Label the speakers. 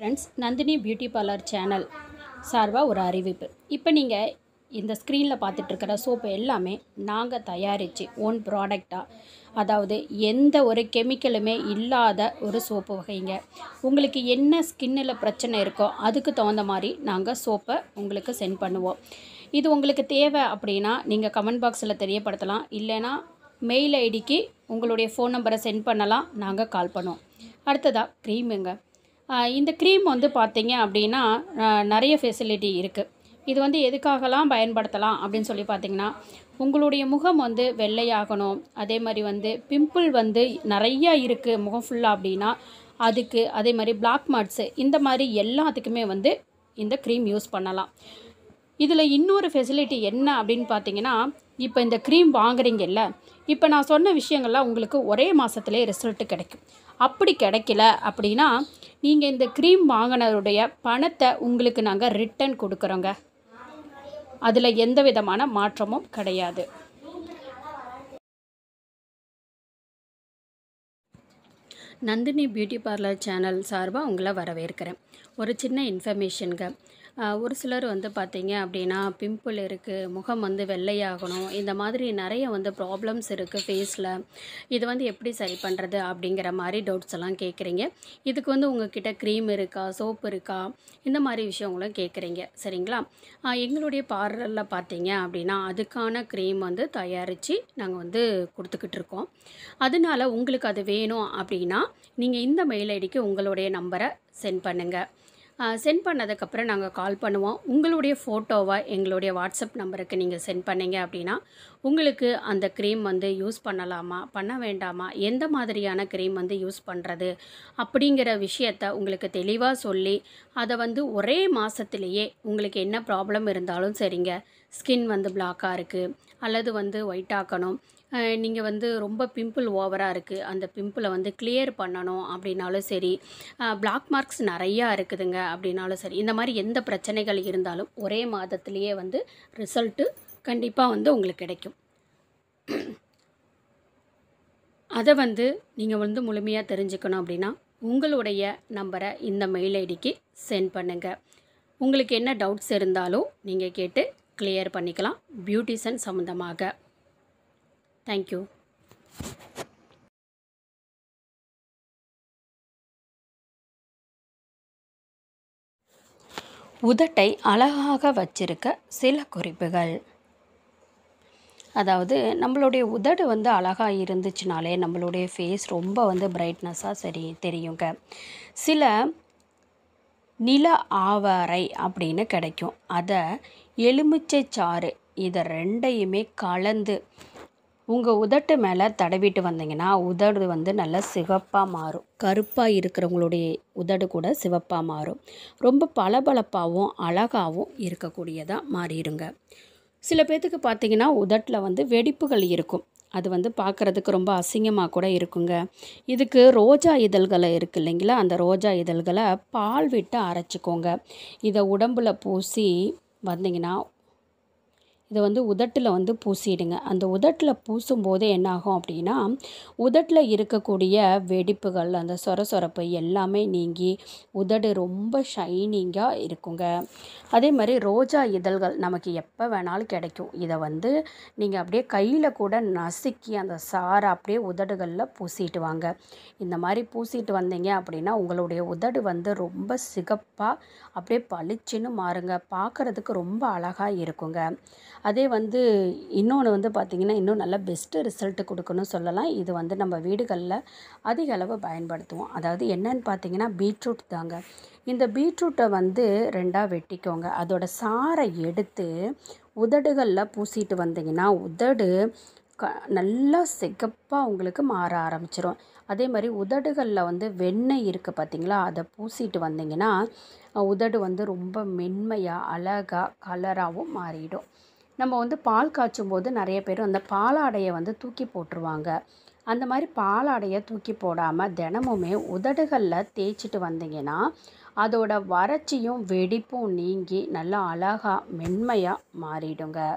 Speaker 1: friends Nandhini beauty parlour channel சார்பாக ஒரு அறிவிப்பு இப்போ நீங்கள் இந்த ஸ்க்ரீனில் பார்த்துட்ருக்கிற சோப்பு எல்லாமே நாங்கள் தயாரித்து ஓன் ப்ராடக்டாக அதாவது எந்த ஒரு கெமிக்கலுமே இல்லாத ஒரு சோப்பு வகைங்க உங்களுக்கு என்ன ஸ்கின்னில் பிரச்சனை இருக்கோ அதுக்கு தகுந்த மாதிரி நாங்கள் சோப்பை உங்களுக்கு சென்ட் பண்ணுவோம் இது உங்களுக்கு தேவை அப்படின்னா நீங்கள் கமெண்ட் பாக்ஸில் தெரியப்படுத்தலாம் இல்லைன்னா மெயில் ஐடிக்கு உங்களுடைய ஃபோன் நம்பரை சென்ட் பண்ணலாம் நாங்கள் கால் பண்ணுவோம் அடுத்ததாக க்ரீமுங்க இந்த க்ரீம் வந்து பார்த்திங்க அப்படின்னா நிறைய ஃபெசிலிட்டி இருக்குது இது வந்து எதுக்காகலாம் பயன்படுத்தலாம் அப்படின்னு சொல்லி பார்த்தீங்கன்னா உங்களுடைய முகம் வந்து வெள்ளையாகணும் அதே மாதிரி வந்து பிம்பிள் வந்து நிறையா இருக்குது முகம் ஃபுல்லாக அப்படின்னா அதுக்கு அதே மாதிரி பிளாக் மார்ட்ஸு இந்த மாதிரி எல்லாத்துக்குமே வந்து இந்த க்ரீம் யூஸ் பண்ணலாம் இதில் இன்னொரு ஃபெசிலிட்டி என்ன அப்படின்னு பார்த்தீங்கன்னா இப்போ இந்த க்ரீம் வாங்குறீங்கல்ல இப்போ நான் சொன்ன விஷயங்கள்லாம் உங்களுக்கு ஒரே மாதத்துலேயே ரிசல்ட்டு கிடைக்கும் அப்படி கிடைக்கல அப்படின்னா நீங்கள் இந்த க்ரீம் வாங்கினருடைய பணத்தை உங்களுக்கு நாங்கள் ரிட்டர்ன் கொடுக்குறோங்க அதில் எந்த விதமான மாற்றமும் கிடையாது நந்தினி பியூட்டி பார்லர் சேனல் சார்பாக உங்களை வரவேற்கிறேன் ஒரு சின்ன இன்ஃபர்மேஷனுங்க ஒரு சிலர் வந்து பார்த்திங்க அப்படின்னா பிம்பிள் இருக்குது முகம் வந்து வெள்ளையாகணும் இந்த மாதிரி நிறைய வந்து ப்ராப்ளம்ஸ் இருக்குது ஃபேஸில் இது வந்து எப்படி சரி பண்ணுறது அப்படிங்கிற மாதிரி டவுட்ஸ் எல்லாம் கேட்குறீங்க இதுக்கு வந்து உங்ககிட்ட க்ரீம் இருக்கா சோப்பு இருக்கா இந்த மாதிரி விஷயங்களும் கேட்குறீங்க சரிங்களா எங்களுடைய பார்லரில் பார்த்தீங்க அப்படின்னா அதுக்கான க்ரீம் வந்து தயாரித்து நாங்கள் வந்து கொடுத்துக்கிட்டு இருக்கோம் அதனால் உங்களுக்கு அது வேணும் அப்படின்னா நீங்கள் இந்த மெயில் ஐடிக்கு உங்களுடைய நம்பரை சென்ட் பண்ணுங்கள் சென்ட் பண்ணதுக்கப்புறம் நாங்கள் கால் பண்ணுவோம் உங்களுடைய ஃபோட்டோவை எங்களுடைய வாட்ஸ்அப் நம்பருக்கு நீங்கள் சென்ட் பண்ணிங்க அப்படின்னா உங்களுக்கு அந்த க்ரீம் வந்து யூஸ் பண்ணலாமா பண்ண வேண்டாமா எந்த மாதிரியான க்ரீம் வந்து யூஸ் பண்ணுறது அப்படிங்கிற விஷயத்த உங்களுக்கு தெளிவாக சொல்லி அதை வந்து ஒரே மாதத்துலேயே உங்களுக்கு என்ன ப்ராப்ளம் இருந்தாலும் சரிங்க ஸ்கின் வந்து பிளாக்காக இருக்குது அல்லது வந்து ஒயிட் ஆக்கணும் நீங்கள் வந்து ரொம்ப பிம்பிள் ஓவராக இருக்குது அந்த பிம்பிளை வந்து கிளியர் பண்ணணும் அப்படின்னாலும் சரி பிளாக் மார்க்ஸ் நிறையா இருக்குதுங்க அப்படின்னாலும் சரி இந்த மாதிரி எந்த பிரச்சனைகள் இருந்தாலும் ஒரே மாதத்துலேயே வந்து ரிசல்ட்டு கண்டிப்பாக வந்து உங்களுக்கு கிடைக்கும் அதை வந்து நீங்கள் வந்து முழுமையாக தெரிஞ்சுக்கணும் அப்படின்னா உங்களுடைய நம்பரை இந்த மெயில் ஐடிக்கு சென்ட் பண்ணுங்கள் உங்களுக்கு என்ன டவுட்ஸ் இருந்தாலும் நீங்கள் கேட்டு கிளியர் பண்ணிக்கலாம் பியூட்டிஷன் சம்மந்தமாக தேங்க்யூ உதட்டை அழகாக வச்சிருக்க சில குறிப்புகள் அதாவது நம்மளுடைய உதடு வந்து அழகாக இருந்துச்சுனாலே நம்மளுடைய ஃபேஸ் ரொம்ப வந்து பிரைட்னஸாக சரி தெரியுங்க சில நில ஆவாரை அப்படின்னு கிடைக்கும் அதை எலுமிச்சை சாறு இதை ரெண்டையுமே கலந்து உங்கள் உதட்டு மேலே தடவிட்டு வந்தீங்கன்னா உதடு வந்து நல்லா சிவப்பாக மாறும் கருப்பாக இருக்கிறவங்களுடைய உதடு கூட சிவப்பாக மாறும் ரொம்ப பளபளப்பாகவும் அழகாகவும் இருக்கக்கூடியதாக மாறிடுங்க சில பேர்த்துக்கு பார்த்திங்கன்னா உதட்டில் வந்து வெடிப்புகள் இருக்கும் அது வந்து பார்க்குறதுக்கு ரொம்ப அசிங்கமாக கூட இருக்குங்க இதுக்கு ரோஜா இதழ்களை இருக்குது இல்லைங்களா அந்த ரோஜா இதழ்களை பால் விட்டு அரைச்சிக்கோங்க இதை உடம்பில் பூசி வந்தீங்கன்னா இதை வந்து உதட்டில் வந்து பூசிடுங்க அந்த உதட்டில் பூசும்போது என்னாகும் அப்படின்னா உதட்டில் இருக்கக்கூடிய வெடிப்புகள் அந்த சொர சொரப்பு எல்லாமே நீங்கி உதடு ரொம்ப ஷைனிங்காக இருக்குங்க அதே மாதிரி ரோஜா இதழ்கள் நமக்கு எப்போ வேணாலும் கிடைக்கும் இதை வந்து நீங்கள் அப்படியே கையில் கூட நசுக்கி அந்த சாரை அப்படியே உதடுகளில் பூசிட்டு வாங்க இந்த மாதிரி பூசிட்டு வந்தீங்க அப்படின்னா உங்களுடைய உதடு வந்து ரொம்ப சிகப்பாக அப்படியே பளிச்சுன்னு மாறுங்க பார்க்குறதுக்கு ரொம்ப அழகாக இருக்குங்க அதே வந்து இன்னொன்று வந்து பார்த்திங்கன்னா இன்னும் நல்லா பெஸ்ட்டு ரிசல்ட்டு கொடுக்கணும்னு சொல்லலாம் இது வந்து நம்ம வீடுகளில் அதிக அளவு பயன்படுத்துவோம் அதாவது என்னன்னு பார்த்திங்கன்னா பீட்ரூட் தாங்க இந்த பீட்ரூட்டை வந்து ரெண்டாக வெட்டிக்கோங்க அதோட சாரை எடுத்து உதடுகளில் பூசிட்டு வந்தீங்கன்னா உதடு க நல்லா சிகப்பாக உங்களுக்கு மாற ஆரம்பிச்சிடும் அதே மாதிரி உதடுகளில் வந்து வெண்ணெய் இருக்குது பார்த்திங்களா அதை பூசிட்டு வந்திங்கன்னா உதடு வந்து ரொம்ப மென்மையாக அழகாக கலராகவும் மாறிடும் நம்ம வந்து பால் காய்ச்சும் போது நிறைய பேர் அந்த பாலாடையை வந்து தூக்கி போட்டுருவாங்க அந்த மாதிரி பாலாடையை தூக்கி போடாமல் தினமுமே உதடுகளில் தேய்ச்சிட்டு வந்தீங்கன்னா அதோட வறட்சியும் வெடிப்பும் நீங்கி நல்லா அழகாக மென்மையாக மாறிடுங்க